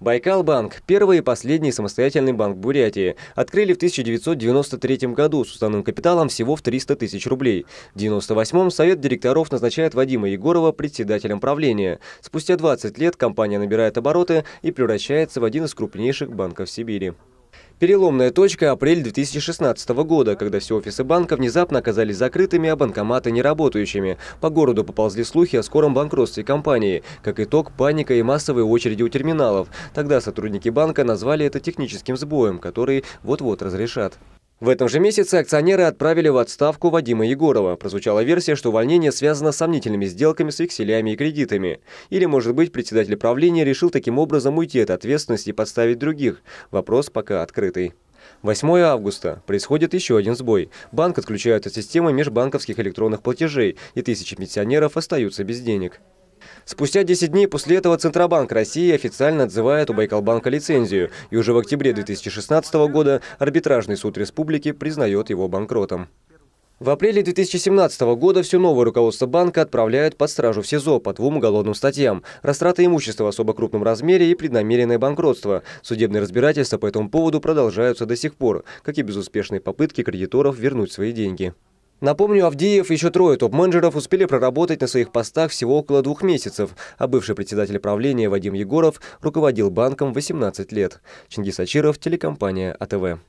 Байкалбанк – первый и последний самостоятельный банк Бурятии. Открыли в 1993 году с уставным капиталом всего в 300 тысяч рублей. В 1998-м совет директоров назначает Вадима Егорова председателем правления. Спустя 20 лет компания набирает обороты и превращается в один из крупнейших банков Сибири. Переломная точка – апрель 2016 года, когда все офисы банка внезапно оказались закрытыми, а банкоматы неработающими. По городу поползли слухи о скором банкротстве компании. Как итог, паника и массовые очереди у терминалов. Тогда сотрудники банка назвали это техническим сбоем, который вот-вот разрешат. В этом же месяце акционеры отправили в отставку Вадима Егорова. Прозвучала версия, что увольнение связано с сомнительными сделками с векселями и кредитами. Или, может быть, председатель правления решил таким образом уйти от ответственности и подставить других. Вопрос пока открытый. 8 августа. Происходит еще один сбой. Банк отключает от системы межбанковских электронных платежей, и тысячи пенсионеров остаются без денег. Спустя 10 дней после этого Центробанк России официально отзывает у Байкалбанка лицензию, и уже в октябре 2016 года арбитражный суд республики признает его банкротом. В апреле 2017 года все новое руководство банка отправляют под стражу в СИЗО по двум уголовным статьям – растрата имущества в особо крупном размере и преднамеренное банкротство. Судебные разбирательства по этому поводу продолжаются до сих пор, как и безуспешные попытки кредиторов вернуть свои деньги. Напомню, Авдеев и еще трое топ-менеджеров успели проработать на своих постах всего около двух месяцев, а бывший председатель правления Вадим Егоров руководил банком 18 лет. Чингис Ачиров, телекомпания АТВ.